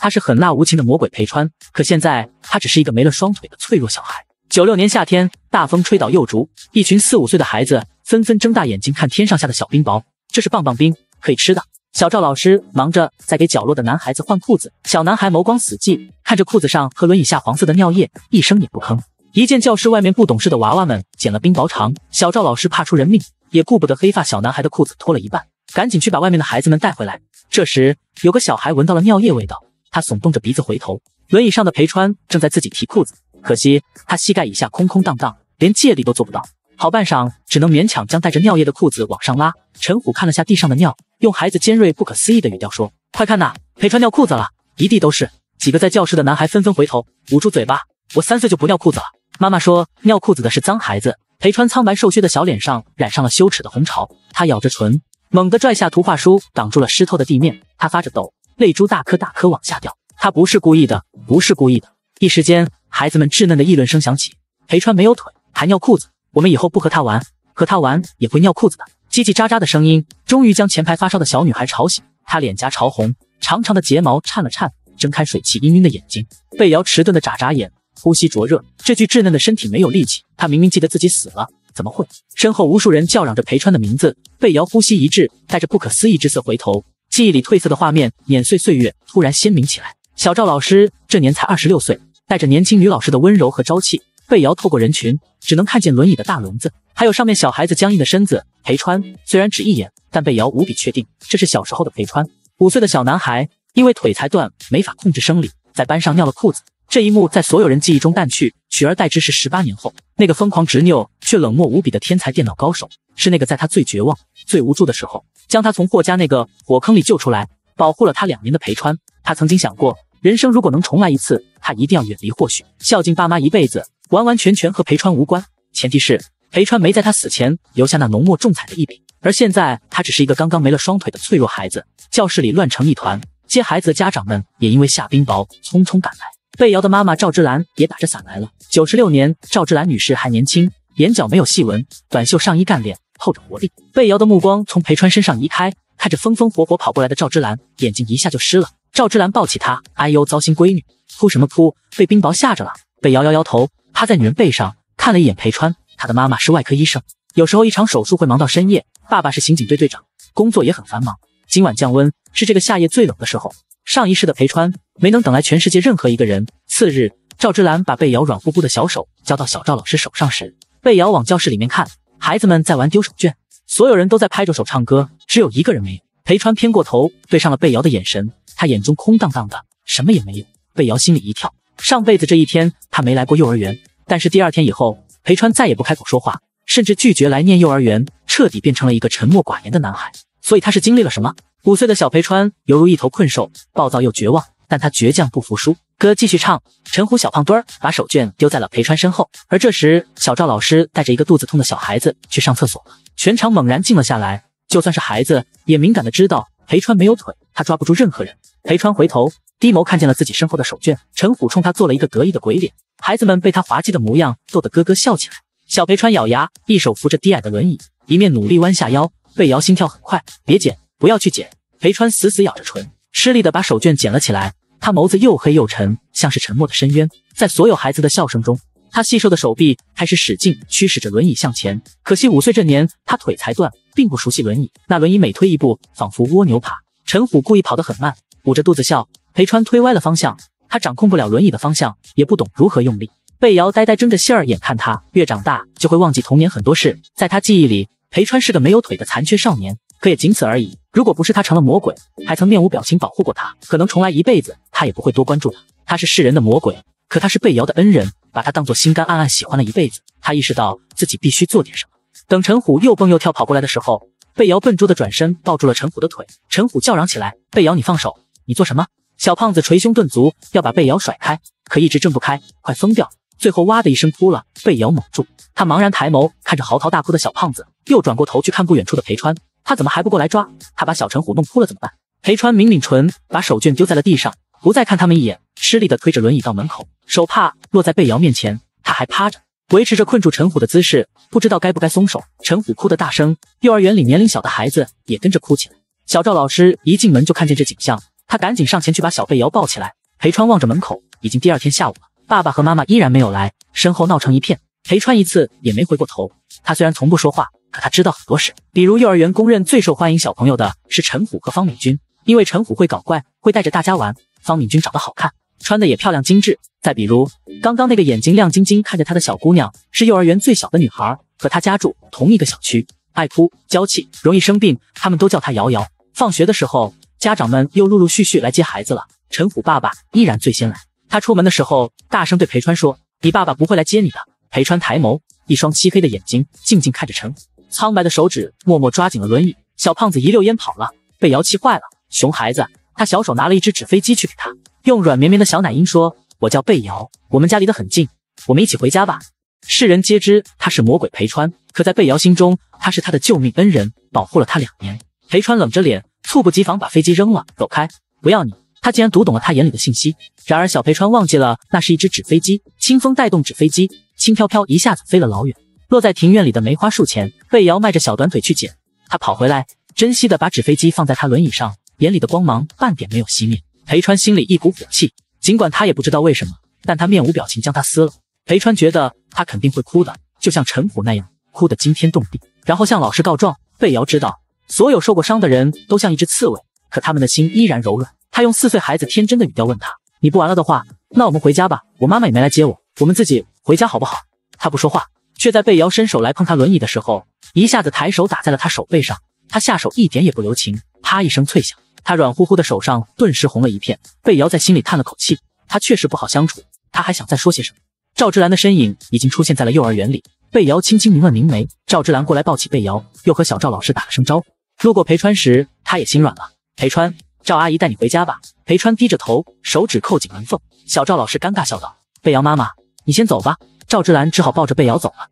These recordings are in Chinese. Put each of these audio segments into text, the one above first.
他是狠辣无情的魔鬼裴川，可现在他只是一个没了双腿的脆弱小孩。九六年夏天，大风吹倒幼竹，一群四五岁的孩子纷纷睁大眼睛看天上下的小冰雹，这是棒棒冰，可以吃的。小赵老师忙着在给角落的男孩子换裤子，小男孩眸光死寂，看着裤子上和轮椅下黄色的尿液，一声也不吭。一见教室外面不懂事的娃娃们捡了冰雹肠，小赵老师怕出人命，也顾不得黑发小男孩的裤子脱了一半，赶紧去把外面的孩子们带回来。这时，有个小孩闻到了尿液味道。他耸动着鼻子回头，轮椅上的裴川正在自己提裤子，可惜他膝盖以下空空荡荡，连借力都做不到。好半晌，只能勉强将带着尿液的裤子往上拉。陈虎看了下地上的尿，用孩子尖锐、不可思议的语调说：“快看呐，裴川尿裤子了，一地都是。”几个在教室的男孩纷纷回头，捂住嘴巴：“我三岁就不尿裤子了，妈妈说尿裤子的是脏孩子。”裴川苍白瘦削的小脸上染上了羞耻的红潮，他咬着唇，猛地拽下图画书，挡住了湿透的地面。他发着抖。泪珠大颗大颗往下掉，他不是故意的，不是故意的。一时间，孩子们稚嫩的议论声响起。裴川没有腿，还尿裤子，我们以后不和他玩，和他玩也会尿裤子的。叽叽喳喳的声音终于将前排发烧的小女孩吵醒，她脸颊潮红，长长的睫毛颤了颤，睁开水汽氤氲的眼睛。贝瑶迟钝的眨眨眼，呼吸灼热，这具稚嫩的身体没有力气。她明明记得自己死了，怎么会？身后无数人叫嚷着裴川的名字，贝瑶呼吸一滞，带着不可思议之色回头。记忆里褪色的画面碾碎岁月，突然鲜明起来。小赵老师这年才二十六岁，带着年轻女老师的温柔和朝气。贝瑶透过人群，只能看见轮椅的大轮子，还有上面小孩子僵硬的身子。裴川虽然只一眼，但被瑶无比确定，这是小时候的裴川。五岁的小男孩因为腿才断，没法控制生理，在班上尿了裤子。这一幕在所有人记忆中淡去，取而代之是十八年后那个疯狂执拗却冷漠无比的天才电脑高手，是那个在他最绝望、最无助的时候将他从霍家那个火坑里救出来，保护了他两年的裴川。他曾经想过，人生如果能重来一次，他一定要远离霍许，孝敬爸妈一辈子，完完全全和裴川无关。前提是裴川没在他死前留下那浓墨重彩的一笔。而现在，他只是一个刚刚没了双腿的脆弱孩子。教室里乱成一团，接孩子的家长们也因为下冰雹匆匆赶来。贝瑶的妈妈赵芝兰也打着伞来了。九十六年，赵芝兰女士还年轻，眼角没有细纹，短袖上衣干练，透着活力。贝瑶的目光从裴川身上移开，看着风风火火跑过来的赵芝兰，眼睛一下就湿了。赵芝兰抱起她，哎呦，糟心闺女，哭什么哭？被冰雹吓着了。贝瑶摇摇头，趴在女人背上，看了一眼裴川。她的妈妈是外科医生，有时候一场手术会忙到深夜。爸爸是刑警队队长，工作也很繁忙。今晚降温，是这个夏夜最冷的时候。上一世的裴川没能等来全世界任何一个人。次日，赵之兰把贝瑶软乎乎的小手交到小赵老师手上时，贝瑶往教室里面看，孩子们在玩丢手绢，所有人都在拍着手唱歌，只有一个人没有。裴川偏过头，对上了贝瑶的眼神，他眼中空荡荡的，什么也没有。贝瑶心里一跳，上辈子这一天他没来过幼儿园，但是第二天以后，裴川再也不开口说话，甚至拒绝来念幼儿园，彻底变成了一个沉默寡言的男孩。所以他是经历了什么？五岁的小裴川犹如一头困兽，暴躁又绝望，但他倔强不服输。歌继续唱，陈虎小胖墩儿把手绢丢在了裴川身后。而这时，小赵老师带着一个肚子痛的小孩子去上厕所了，全场猛然静了下来。就算是孩子，也敏感的知道裴川没有腿，他抓不住任何人。裴川回头，低眸看见了自己身后的手绢，陈虎冲他做了一个得意的鬼脸，孩子们被他滑稽的模样逗得咯咯笑起来。小裴川咬牙，一手扶着低矮的轮椅，一面努力弯下腰，被摇，心跳很快，别捡。不要去捡。裴川死死咬着唇，吃力的把手绢捡了起来。他眸子又黑又沉，像是沉默的深渊。在所有孩子的笑声中，他细瘦的手臂开始使劲驱使着轮椅向前。可惜五岁这年，他腿才断，并不熟悉轮椅。那轮椅每推一步，仿佛蜗牛爬。陈虎故意跑得很慢，捂着肚子笑。裴川推歪了方向，他掌控不了轮椅的方向，也不懂如何用力。贝瑶呆呆睁着杏儿眼，看他越长大就会忘记童年很多事。在他记忆里，裴川是个没有腿的残缺少年。可也仅此而已。如果不是他成了魔鬼，还曾面无表情保护过他，可能重来一辈子，他也不会多关注他。他是世人的魔鬼，可他是贝瑶的恩人，把他当做心肝，暗暗喜欢了一辈子。他意识到自己必须做点什么。等陈虎又蹦又跳跑过来的时候，贝瑶笨拙的转身抱住了陈虎的腿。陈虎叫嚷起来：“贝瑶，你放手，你做什么？”小胖子捶胸顿足，要把贝瑶甩开，可一直挣不开，快疯掉。最后哇的一声哭了。贝瑶懵住，他茫然抬眸看着嚎啕大哭的小胖子，又转过头去看不远处的裴川。他怎么还不过来抓？他把小陈虎弄哭了怎么办？裴川抿抿唇，把手绢丢在了地上，不再看他们一眼，吃力地推着轮椅到门口，手帕落在贝瑶面前，他还趴着，维持着困住陈虎的姿势，不知道该不该松手。陈虎哭得大声，幼儿园里年龄小的孩子也跟着哭起来。小赵老师一进门就看见这景象，他赶紧上前去把小贝瑶抱起来。裴川望着门口，已经第二天下午了，爸爸和妈妈依然没有来，身后闹成一片。裴川一次也没回过头，他虽然从不说话。可他知道很多事，比如幼儿园公认最受欢迎小朋友的是陈虎和方敏君，因为陈虎会搞怪，会带着大家玩；方敏君长得好看，穿的也漂亮精致。再比如，刚刚那个眼睛亮晶晶看着他的小姑娘，是幼儿园最小的女孩，和他家住同一个小区，爱哭，娇气，容易生病。他们都叫她瑶瑶。放学的时候，家长们又陆陆续续来接孩子了。陈虎爸爸依然最先来，他出门的时候，大声对裴川说：“你爸爸不会来接你的。”裴川抬眸，一双漆黑的眼睛静静看着陈虎。苍白的手指默默抓紧了轮椅，小胖子一溜烟跑了，被瑶气坏了。熊孩子，他小手拿了一只纸飞机去给他，用软绵绵的小奶音说：“我叫贝瑶，我们家离得很近，我们一起回家吧。”世人皆知他是魔鬼裴川，可在贝瑶心中，他是他的救命恩人，保护了他两年。裴川冷着脸，猝不及防把飞机扔了，走开，不要你。他竟然读懂了他眼里的信息。然而小裴川忘记了，那是一只纸飞机，清风带动纸飞机，轻飘飘一下子飞了老远。落在庭院里的梅花树前，贝瑶迈着小短腿去捡。他跑回来，珍惜的把纸飞机放在他轮椅上，眼里的光芒半点没有熄灭。裴川心里一股火气，尽管他也不知道为什么，但他面无表情将他撕了。裴川觉得他肯定会哭的，就像陈虎那样，哭得惊天动地，然后向老师告状。贝瑶知道，所有受过伤的人都像一只刺猬，可他们的心依然柔软。他用四岁孩子天真的语调问他：“你不玩了的话，那我们回家吧。我妈妈也没来接我，我们自己回家好不好？”他不说话。却在贝瑶伸手来碰他轮椅的时候，一下子抬手打在了他手背上。他下手一点也不留情，啪一声脆响，他软乎乎的手上顿时红了一片。贝瑶在心里叹了口气，他确实不好相处。他还想再说些什么，赵之兰的身影已经出现在了幼儿园里。贝瑶轻轻拧了拧眉，赵之兰过来抱起贝瑶，又和小赵老师打了声招呼。路过裴川时，他也心软了。裴川，赵阿姨带你回家吧。裴川低着头，手指扣紧门缝。小赵老师尴尬笑道：“贝瑶妈妈，你先走吧。”赵之兰只好抱着贝瑶走了。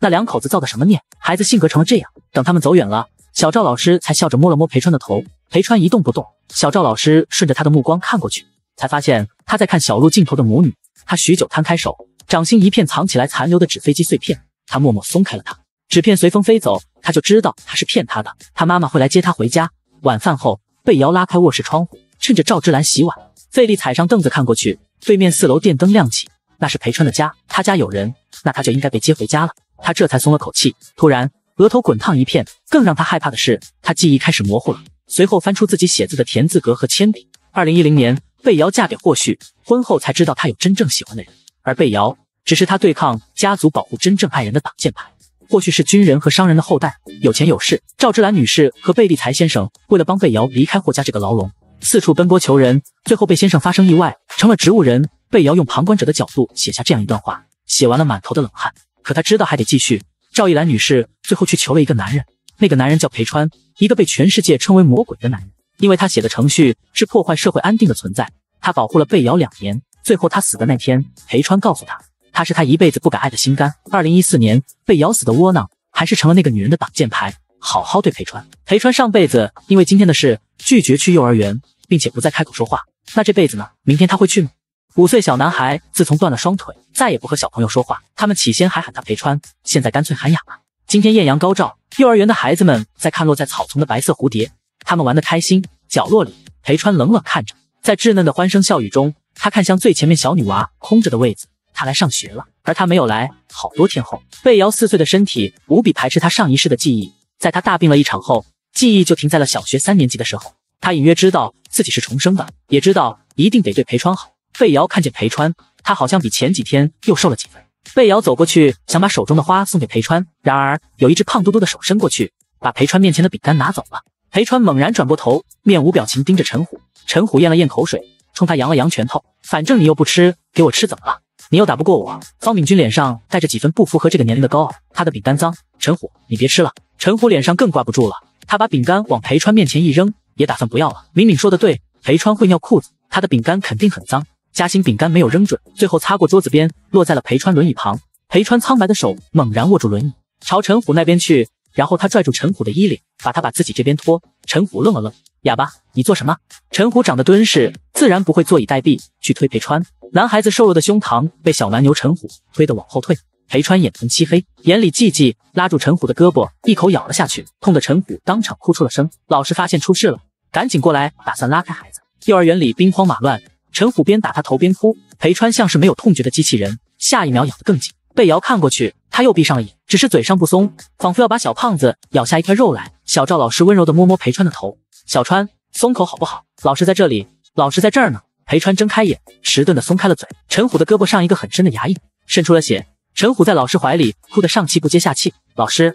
那两口子造的什么孽？孩子性格成了这样。等他们走远了，小赵老师才笑着摸了摸裴川的头。裴川一动不动。小赵老师顺着他的目光看过去，才发现他在看小路尽头的母女。他许久摊开手，掌心一片藏起来残留的纸飞机碎片。他默默松开了他，纸片随风飞走。他就知道他是骗他的，他妈妈会来接他回家。晚饭后，贝瑶拉开卧室窗户，趁着赵之兰洗碗，费力踩上凳子看过去，对面四楼电灯亮起。那是裴川的家，他家有人，那他就应该被接回家了。他这才松了口气，突然额头滚烫一片。更让他害怕的是，他记忆开始模糊了。随后翻出自己写字的田字格和铅笔。二零一零年，贝瑶嫁给霍旭，婚后才知道他有真正喜欢的人，而贝瑶只是他对抗家族、保护真正爱人的挡箭牌。霍旭是军人和商人的后代，有钱有势。赵之兰女士和贝利才先生为了帮贝瑶离开霍家这个牢笼。四处奔波求人，最后被先生发生意外，成了植物人。被瑶用旁观者的角度写下这样一段话，写完了满头的冷汗，可他知道还得继续。赵一兰女士最后去求了一个男人，那个男人叫裴川，一个被全世界称为魔鬼的男人，因为他写的程序是破坏社会安定的存在。他保护了贝瑶两年，最后他死的那天，裴川告诉他，他是他一辈子不敢爱的心肝。二零一四年，被咬死的窝囊，还是成了那个女人的挡箭牌。好好对裴川。裴川上辈子因为今天的事拒绝去幼儿园，并且不再开口说话。那这辈子呢？明天他会去吗？五岁小男孩自从断了双腿，再也不和小朋友说话。他们起先还喊他裴川，现在干脆喊哑了。今天艳阳高照，幼儿园的孩子们在看落在草丛的白色蝴蝶，他们玩得开心。角落里，裴川冷冷看着，在稚嫩的欢声笑语中，他看向最前面小女娃空着的位子。她来上学了，而他没有来。好多天后，贝瑶四岁的身体无比排斥他上一世的记忆。在他大病了一场后，记忆就停在了小学三年级的时候。他隐约知道自己是重生的，也知道一定得对裴川好。费瑶看见裴川，他好像比前几天又瘦了几分。费瑶走过去，想把手中的花送给裴川，然而有一只胖嘟嘟的手伸过去，把裴川面前的饼干拿走了。裴川猛然转过头，面无表情盯着陈虎。陈虎咽了咽口水，冲他扬了扬拳头：“反正你又不吃，给我吃怎么了？你又打不过我。”方敏君脸上带着几分不符合这个年龄的高傲。他的饼干脏，陈虎，你别吃了。陈虎脸上更挂不住了，他把饼干往裴川面前一扔，也打算不要了。敏敏说的对，裴川会尿裤子，他的饼干肯定很脏。夹心饼干没有扔准，最后擦过桌子边，落在了裴川轮椅旁。裴川苍白的手猛然握住轮椅，朝陈虎那边去，然后他拽住陈虎的衣领，把他把自己这边拖。陈虎愣了愣，哑巴，你做什么？陈虎长得敦实，自然不会坐以待毙，去推裴川。男孩子瘦弱的胸膛被小蛮牛陈虎推得往后退。裴川眼瞳漆黑，眼里寂寂，拉住陈虎的胳膊，一口咬了下去，痛得陈虎当场哭出了声。老师发现出事了，赶紧过来，打算拉开孩子。幼儿园里兵荒马乱，陈虎边打他头边哭。裴川像是没有痛觉的机器人，下一秒咬得更紧。被瑶看过去，他又闭上了眼，只是嘴上不松，仿佛要把小胖子咬下一块肉来。小赵老师温柔地摸摸裴川的头：“小川，松口好不好？老师在这里，老师在这儿呢。”裴川睁开眼，迟钝地松开了嘴。陈虎的胳膊上一个很深的牙印，渗出了血。陈虎在老师怀里哭得上气不接下气，老师，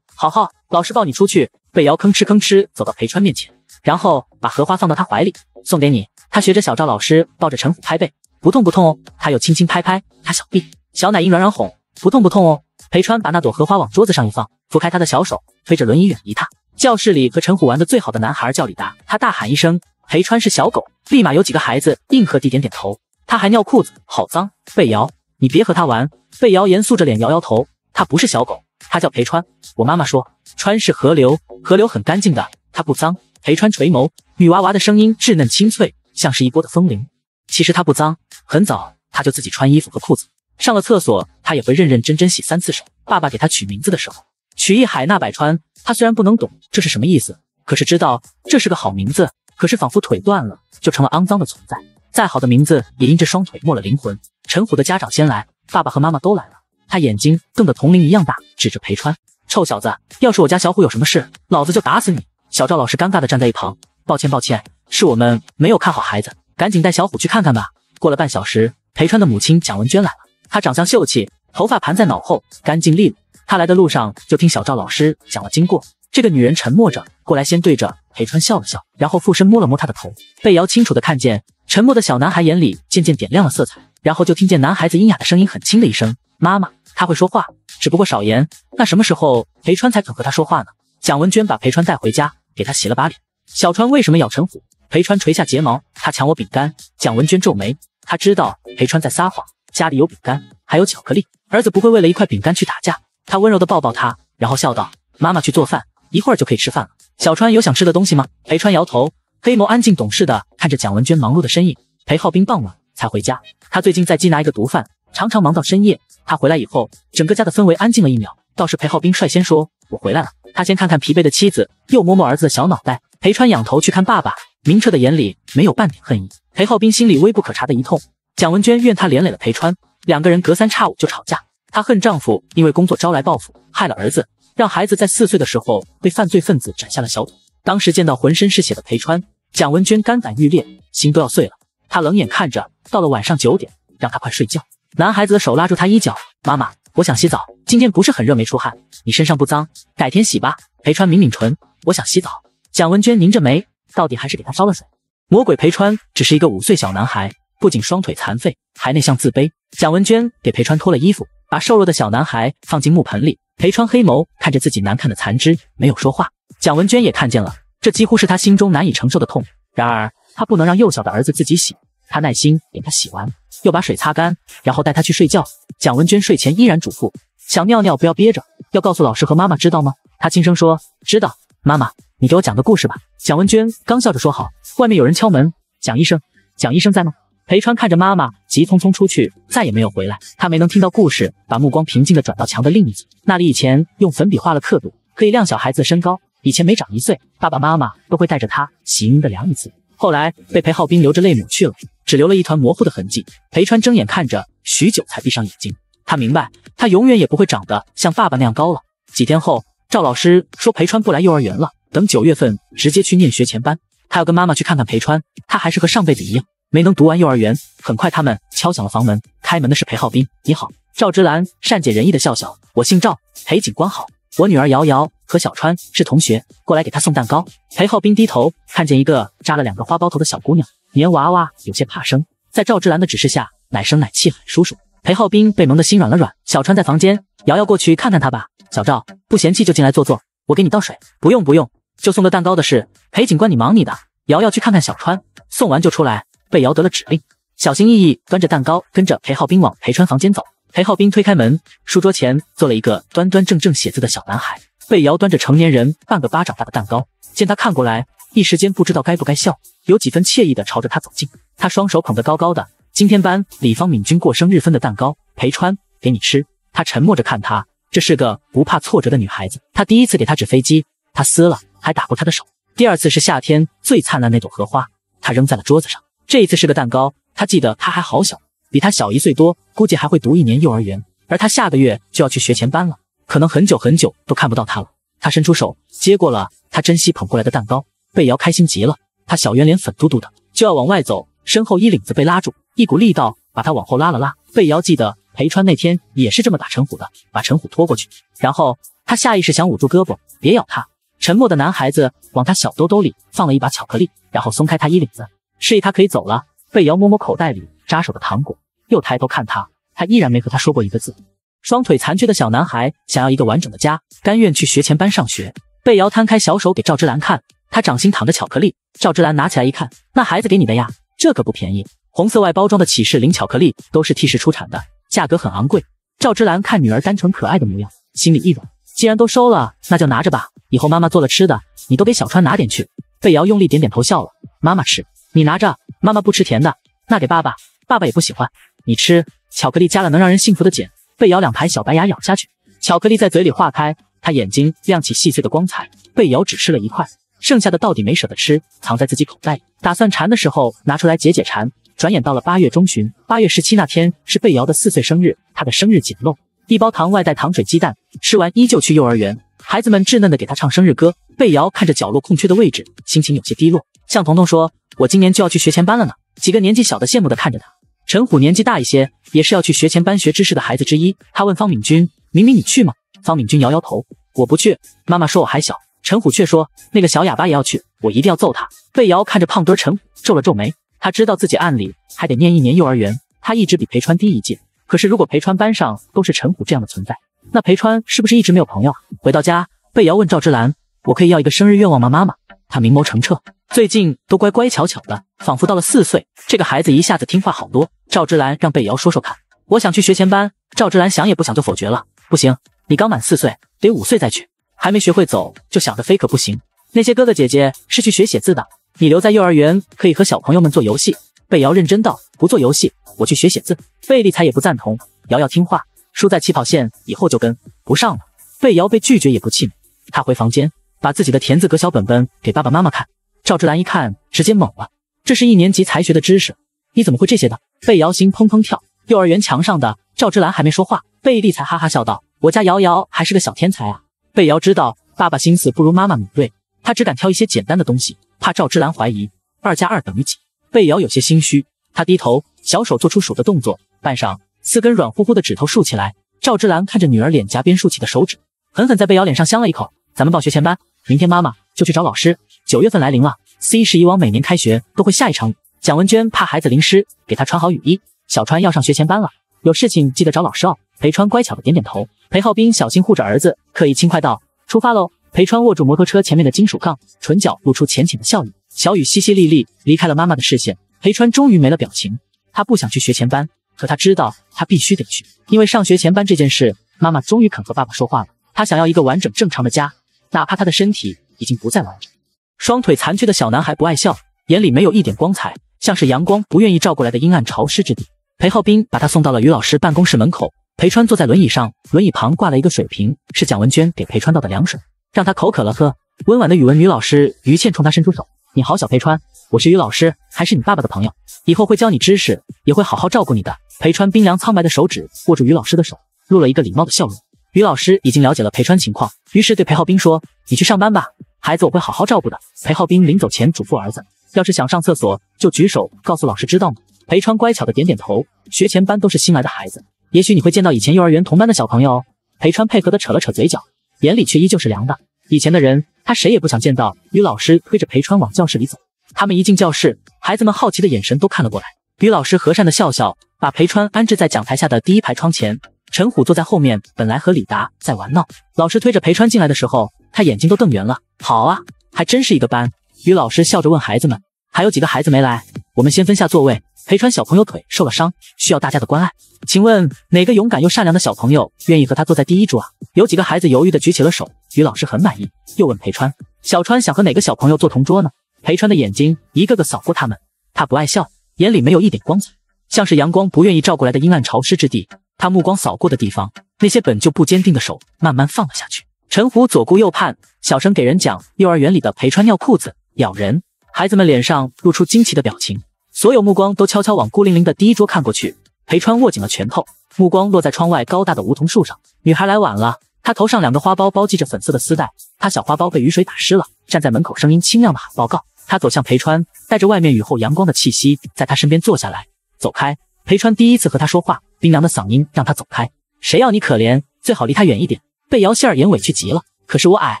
好好，老师抱你出去。被姚吭哧吭哧走到裴川面前，然后把荷花放到他怀里，送给你。他学着小赵老师抱着陈虎拍背，不痛不痛哦。他又轻轻拍拍他小臂，小奶音软软哄，不痛不痛哦。裴川把那朵荷花往桌子上一放，扶开他的小手，推着轮椅远离他。教室里和陈虎玩的最好的男孩叫李达，他大喊一声：“裴川是小狗！”立马有几个孩子应和地点点头。他还尿裤子，好脏！被姚。你别和他玩，贝瑶严肃着脸摇摇头。他不是小狗，他叫裴川。我妈妈说，川是河流，河流很干净的，它不脏。裴川垂眸，女娃娃的声音稚嫩清脆，像是一波的风铃。其实他不脏，很早他就自己穿衣服和裤子，上了厕所他也会认认真真洗三次手。爸爸给他取名字的时候，取意海纳百川。他虽然不能懂这是什么意思，可是知道这是个好名字。可是仿佛腿断了，就成了肮脏的存在。再好的名字也因这双腿没了灵魂。陈虎的家长先来，爸爸和妈妈都来了。他眼睛瞪得铜铃一样大，指着裴川：“臭小子，要是我家小虎有什么事，老子就打死你！”小赵老师尴尬的站在一旁：“抱歉，抱歉，是我们没有看好孩子，赶紧带小虎去看看吧。”过了半小时，裴川的母亲蒋文娟来了。她长相秀气，头发盘在脑后，干净利落。她来的路上就听小赵老师讲了经过。这个女人沉默着过来，先对着裴川笑了笑，然后附身摸了摸他的头。贝瑶清楚的看见。沉默的小男孩眼里渐渐点亮了色彩，然后就听见男孩子阴哑的声音，很轻的一声：“妈妈。”他会说话，只不过少言。那什么时候裴川才肯和他说话呢？蒋文娟把裴川带回家，给他洗了把脸。小川为什么咬陈虎？裴川垂下睫毛，他抢我饼干。蒋文娟皱眉，他知道裴川在撒谎。家里有饼干，还有巧克力，儿子不会为了一块饼干去打架。他温柔的抱抱他，然后笑道：“妈妈去做饭，一会儿就可以吃饭了。小川有想吃的东西吗？”裴川摇头，黑眸安静懂事的。看着蒋文娟忙碌的身影，裴浩斌傍晚才回家。他最近在缉拿一个毒贩，常常忙到深夜。他回来以后，整个家的氛围安静了一秒。倒是裴浩斌率先说：“我回来了。”他先看看疲惫的妻子，又摸摸儿子的小脑袋。裴川仰头去看爸爸，明澈的眼里没有半点恨意。裴浩斌心里微不可察的一痛。蒋文娟怨他连累了裴川，两个人隔三差五就吵架。她恨丈夫因为工作招来报复，害了儿子，让孩子在四岁的时候被犯罪分子斩下了小腿。当时见到浑身是血的裴川。蒋文娟肝胆欲裂，心都要碎了。她冷眼看着，到了晚上九点，让他快睡觉。男孩子的手拉住她衣角：“妈妈，我想洗澡。今天不是很热，没出汗，你身上不脏，改天洗吧。”裴川抿抿唇：“我想洗澡。”蒋文娟拧着眉，到底还是给他烧了水。魔鬼裴川只是一个五岁小男孩，不仅双腿残废，还内向自卑。蒋文娟给裴川脱了衣服，把瘦弱的小男孩放进木盆里。裴川黑眸看着自己难看的残肢，没有说话。蒋文娟也看见了。这几乎是他心中难以承受的痛。然而，他不能让幼小的儿子自己洗，他耐心给他洗完，又把水擦干，然后带他去睡觉。蒋文娟睡前依然嘱咐：“想尿尿不要憋着，要告诉老师和妈妈，知道吗？”他轻声说：“知道，妈妈，你给我讲个故事吧。”蒋文娟刚笑着说：“好。”外面有人敲门。蒋医生，蒋医生在吗？裴川看着妈妈急匆匆出去，再也没有回来。他没能听到故事，把目光平静的转到墙的另一侧，那里以前用粉笔画了刻度，可以量小孩子的身高。以前每长一岁，爸爸妈妈都会带着他行盈的地一次。后来被裴浩斌流着泪抹去了，只留了一团模糊的痕迹。裴川睁眼看着许久，才闭上眼睛。他明白，他永远也不会长得像爸爸那样高了。几天后，赵老师说裴川不来幼儿园了，等九月份直接去念学前班。他要跟妈妈去看看裴川。他还是和上辈子一样，没能读完幼儿园。很快，他们敲响了房门，开门的是裴浩斌。你好，赵之兰。善解人意的笑笑。我姓赵，裴警官好。我女儿瑶瑶和小川是同学，过来给她送蛋糕。裴浩斌低头看见一个扎了两个花苞头的小姑娘，年娃娃有些怕生，在赵之兰的指示下，奶声奶气喊叔叔。裴浩斌被萌得心软了软。小川在房间，瑶瑶过去看看他吧。小赵不嫌弃就进来坐坐，我给你倒水。不用不用，就送个蛋糕的事。裴警官你忙你的，瑶瑶去看看小川，送完就出来。被瑶得了指令，小心翼翼端着蛋糕，跟着裴浩斌往裴川房间走。裴浩斌推开门，书桌前坐了一个端端正正写字的小男孩。被摇端着成年人半个巴掌大的蛋糕，见他看过来，一时间不知道该不该笑，有几分惬意的朝着他走近。他双手捧得高高的，今天班李芳敏君过生日分的蛋糕，裴川给你吃。他沉默着看他，这是个不怕挫折的女孩子。他第一次给她纸飞机，她撕了，还打过他的手。第二次是夏天最灿烂那朵荷花，他扔在了桌子上。这一次是个蛋糕，他记得他还好小。比他小一岁多，估计还会读一年幼儿园，而他下个月就要去学前班了，可能很久很久都看不到他了。他伸出手接过了他珍惜捧过来的蛋糕，贝瑶开心极了，他小圆脸粉嘟嘟的，就要往外走，身后衣领子被拉住，一股力道把他往后拉了拉。贝瑶记得裴川那天也是这么打陈虎的，把陈虎拖过去，然后他下意识想捂住胳膊，别咬他。沉默的男孩子往他小兜兜里放了一把巧克力，然后松开他衣领子，示意他可以走了。贝瑶摸摸口袋里。扎手的糖果，又抬头看他，他依然没和他说过一个字。双腿残缺的小男孩想要一个完整的家，甘愿去学前班上学。贝瑶摊开小手给赵之兰看，他掌心躺着巧克力。赵之兰拿起来一看，那孩子给你的呀，这可不便宜。红色外包装的启士零巧克力都是替氏出产的，价格很昂贵。赵之兰看女儿单纯可爱的模样，心里一软，既然都收了，那就拿着吧。以后妈妈做了吃的，你都给小川拿点去。贝瑶用力点点头，笑了。妈妈吃，你拿着。妈妈不吃甜的，那给爸爸。爸爸也不喜欢你吃巧克力，加了能让人幸福的碱。被瑶两排小白牙咬下去，巧克力在嘴里化开，他眼睛亮起细碎的光彩。被瑶只吃了一块，剩下的到底没舍得吃，藏在自己口袋里，打算馋的时候拿出来解解馋。转眼到了八月中旬，八月十七那天是贝瑶的四岁生日，他的生日简陋，一包糖外带糖水鸡蛋。吃完依旧去幼儿园，孩子们稚嫩的给他唱生日歌。贝瑶看着角落空缺的位置，心情有些低落，向彤彤说：“我今年就要去学前班了呢。”几个年纪小的羡慕的看着他。陈虎年纪大一些，也是要去学前班学知识的孩子之一。他问方敏君：“明明，你去吗？”方敏君摇摇头：“我不去，妈妈说我还小。”陈虎却说：“那个小哑巴也要去，我一定要揍他。”贝瑶看着胖墩陈虎，皱了皱眉。他知道自己暗里还得念一年幼儿园，他一直比裴川低一届。可是如果裴川班上都是陈虎这样的存在，那裴川是不是一直没有朋友？回到家，贝瑶问赵之兰：“我可以要一个生日愿望吗，妈妈？”他明眸澄澈，最近都乖乖巧巧的，仿佛到了四岁。这个孩子一下子听话好多。赵之兰让贝瑶说说看，我想去学前班。赵之兰想也不想就否决了，不行，你刚满四岁，得五岁再去，还没学会走就想着飞可不行。那些哥哥姐姐是去学写字的，你留在幼儿园可以和小朋友们做游戏。贝瑶认真道，不做游戏，我去学写字。贝利才也不赞同，瑶瑶听话，输在起跑线，以后就跟不上了。贝瑶被拒绝也不气馁，他回房间。把自己的田字格小本本给爸爸妈妈看，赵之兰一看直接懵了，这是一年级才学的知识，你怎么会这些的？贝瑶心砰砰跳。幼儿园墙上的赵之兰还没说话，贝利才哈哈笑道：“我家瑶瑶还是个小天才啊！”贝瑶知道爸爸心思不如妈妈敏锐，他只敢挑一些简单的东西，怕赵之兰怀疑。二加二等于几？贝瑶有些心虚，他低头，小手做出数的动作，半晌，四根软乎乎的指头竖起来。赵之兰看着女儿脸颊边竖起的手指，狠狠在贝瑶脸上香了一口。咱们报学前班。明天妈妈就去找老师。九月份来临了，C 是以往每年开学都会下一场雨。蒋文娟怕孩子淋湿，给他穿好雨衣。小川要上学前班了，有事情记得找老师哦。裴川乖巧的点点头。裴浩斌小心护着儿子，刻意轻快道：“出发喽！”裴川握住摩托车前面的金属杠，唇角露出浅浅的笑意。小雨淅淅沥沥离开了妈妈的视线，裴川终于没了表情。他不想去学前班，可他知道他必须得去，因为上学前班这件事，妈妈终于肯和爸爸说话了。他想要一个完整正常的家。哪怕他的身体已经不再完整，双腿残缺的小男孩不爱笑，眼里没有一点光彩，像是阳光不愿意照过来的阴暗潮湿之地。裴浩斌把他送到了于老师办公室门口。裴川坐在轮椅上，轮椅旁挂了一个水瓶，是蒋文娟给裴川倒的凉水，让他口渴了喝。温婉的语文女老师于倩冲他伸出手：“你好，小裴川，我是于老师，还是你爸爸的朋友，以后会教你知识，也会好好照顾你的。”裴川冰凉苍白的手指握住于老师的手，露了一个礼貌的笑容。于老师已经了解了裴川情况，于是对裴浩斌说：“你去上班吧，孩子我会好好照顾的。”裴浩斌临走前嘱咐儿子：“要是想上厕所，就举手告诉老师，知道吗？”裴川乖巧的点点头。学前班都是新来的孩子，也许你会见到以前幼儿园同班的小朋友裴川配合的扯了扯嘴角，眼里却依旧是凉的。以前的人，他谁也不想见到。于老师推着裴川往教室里走，他们一进教室，孩子们好奇的眼神都看了过来。于老师和善的笑笑，把裴川安置在讲台下的第一排窗前。陈虎坐在后面，本来和李达在玩闹。老师推着裴川进来的时候，他眼睛都瞪圆了。好啊，还真是一个班。于老师笑着问孩子们：“还有几个孩子没来？我们先分下座位。裴川小朋友腿受了伤，需要大家的关爱。请问哪个勇敢又善良的小朋友愿意和他坐在第一桌啊？”有几个孩子犹豫的举起了手。于老师很满意，又问裴川：“小川想和哪个小朋友做同桌呢？”裴川的眼睛一个个扫过他们，他不爱笑，眼里没有一点光彩，像是阳光不愿意照过来的阴暗潮湿之地。他目光扫过的地方，那些本就不坚定的手慢慢放了下去。陈虎左顾右盼，小声给人讲幼儿园里的裴川尿裤子、咬人，孩子们脸上露出惊奇的表情，所有目光都悄悄往孤零零的第一桌看过去。裴川握紧了拳头，目光落在窗外高大的梧桐树上。女孩来晚了，她头上两个花苞包系着粉色的丝带，她小花苞被雨水打湿了，站在门口，声音清亮的喊报告。她走向裴川，带着外面雨后阳光的气息，在他身边坐下来。走开，裴川第一次和他说话。冰凉的嗓音让他走开，谁要你可怜？最好离他远一点。被姚信儿眼委屈极了，可是我矮，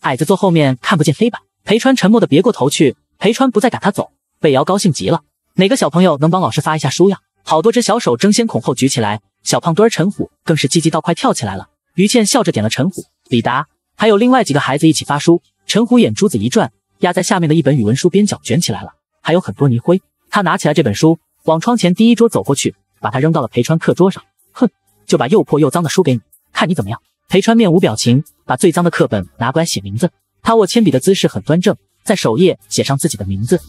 矮子坐后面看不见黑板。裴川沉默的别过头去。裴川不再赶他走。被姚高兴极了，哪个小朋友能帮老师发一下书呀？好多只小手争先恐后举起来，小胖墩陈虎更是积极到快跳起来了。于倩笑着点了陈虎、李达，还有另外几个孩子一起发书。陈虎眼珠子一转，压在下面的一本语文书边角卷起来了，还有很多泥灰。他拿起来这本书，往窗前第一桌走过去。把他扔到了裴川课桌上，哼，就把又破又脏的书给你，看你怎么样。裴川面无表情，把最脏的课本拿过来写名字。他握铅笔的姿势很端正，在首页写上自己的名字。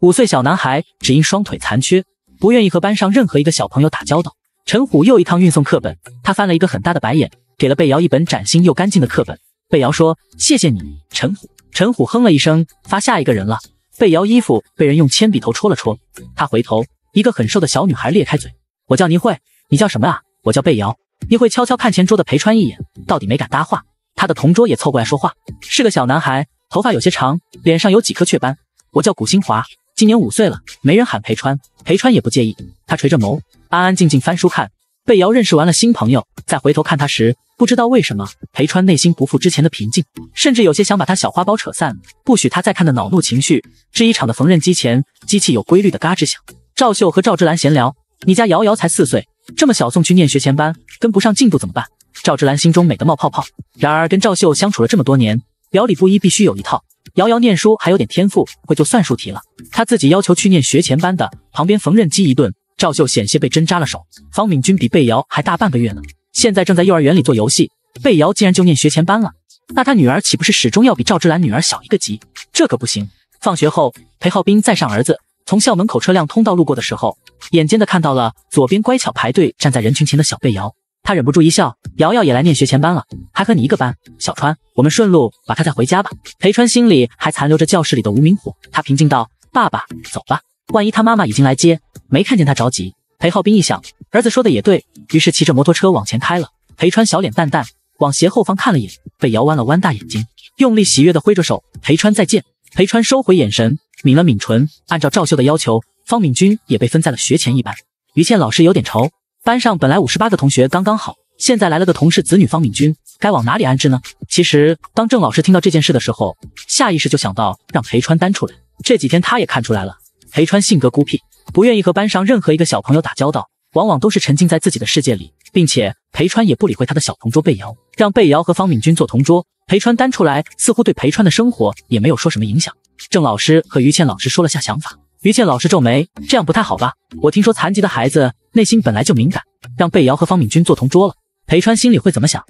五岁小男孩只因双腿残缺，不愿意和班上任何一个小朋友打交道。陈虎又一趟运送课本，他翻了一个很大的白眼，给了贝瑶一本崭新又干净的课本。贝瑶说：“谢谢你，陈虎。”陈虎哼了一声，发下一个人了。贝瑶衣服被人用铅笔头戳了戳，他回头，一个很瘦的小女孩裂开嘴。我叫倪慧，你叫什么啊？我叫贝瑶。倪慧悄悄看前桌的裴川一眼，到底没敢搭话。他的同桌也凑过来说话，是个小男孩，头发有些长，脸上有几颗雀斑。我叫古新华，今年五岁了。没人喊裴川，裴川也不介意。他垂着眸，安安静静翻书看。贝瑶认识完了新朋友，再回头看他时，不知道为什么，裴川内心不复之前的平静，甚至有些想把他小花苞扯散，不许他再看的恼怒情绪。制衣厂的缝纫机前，机器有规律的嘎吱响。赵秀和赵之兰闲聊。你家瑶瑶才四岁，这么小送去念学前班，跟不上进度怎么办？赵芝兰心中美得冒泡泡。然而跟赵秀相处了这么多年，表里不一必须有一套。瑶瑶念书还有点天赋，会做算术题了。她自己要求去念学前班的，旁边缝纫机一顿，赵秀险些被针扎了手。方敏君比贝瑶还大半个月呢，现在正在幼儿园里做游戏。贝瑶竟然就念学前班了，那他女儿岂不是始终要比赵芝兰女儿小一个级？这可不行！放学后，裴浩斌再上儿子。从校门口车辆通道路过的时候，眼尖的看到了左边乖巧排队站在人群前的小贝瑶，他忍不住一笑，瑶瑶也来念学前班了，还和你一个班，小川，我们顺路把他带回家吧。裴川心里还残留着教室里的无名火，他平静道：“爸爸，走吧，万一他妈妈已经来接，没看见他着急。”裴浩斌一想，儿子说的也对，于是骑着摩托车往前开了。裴川小脸淡淡，往斜后方看了一眼，被摇弯了弯大眼睛，用力喜悦的挥着手：“裴川再见。”裴川收回眼神。抿了抿唇，按照赵秀的要求，方敏君也被分在了学前一班。于倩老师有点愁，班上本来五十八个同学刚刚好，现在来了个同事子女方敏君，该往哪里安置呢？其实，当郑老师听到这件事的时候，下意识就想到让裴川单出来。这几天他也看出来了，裴川性格孤僻，不愿意和班上任何一个小朋友打交道，往往都是沉浸在自己的世界里，并且裴川也不理会他的小同桌贝瑶，让贝瑶和方敏君做同桌。裴川单出来，似乎对裴川的生活也没有说什么影响。郑老师和于倩老师说了下想法，于倩老师皱眉：“这样不太好吧？我听说残疾的孩子内心本来就敏感，让贝瑶和方敏君坐同桌了，裴川心里会怎么想？”